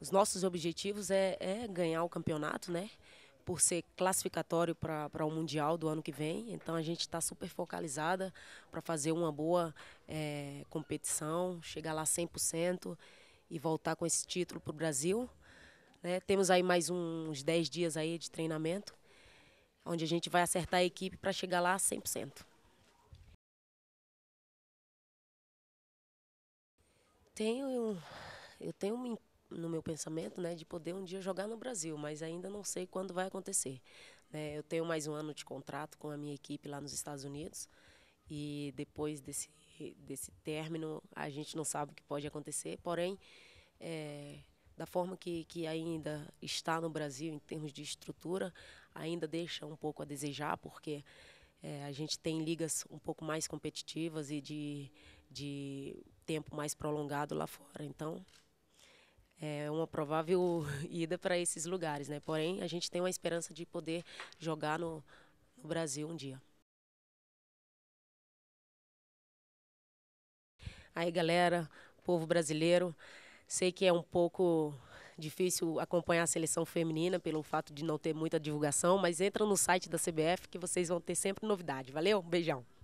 Os nossos objetivos é, é ganhar o campeonato, né? por ser classificatório para o Mundial do ano que vem. Então a gente está super focalizada para fazer uma boa é, competição, chegar lá 100% e voltar com esse título para o Brasil. Né? Temos aí mais uns 10 dias aí de treinamento, onde a gente vai acertar a equipe para chegar lá 100%. Tenho, eu tenho uma no meu pensamento, né, de poder um dia jogar no Brasil, mas ainda não sei quando vai acontecer. Né? Eu tenho mais um ano de contrato com a minha equipe lá nos Estados Unidos e depois desse desse término a gente não sabe o que pode acontecer. Porém, é, da forma que, que ainda está no Brasil em termos de estrutura, ainda deixa um pouco a desejar, porque é, a gente tem ligas um pouco mais competitivas e de, de tempo mais prolongado lá fora. Então, provável ida para esses lugares, né? Porém, a gente tem uma esperança de poder jogar no, no Brasil um dia. Aí, galera, povo brasileiro, sei que é um pouco difícil acompanhar a seleção feminina pelo fato de não ter muita divulgação, mas entra no site da CBF que vocês vão ter sempre novidade. Valeu, um beijão.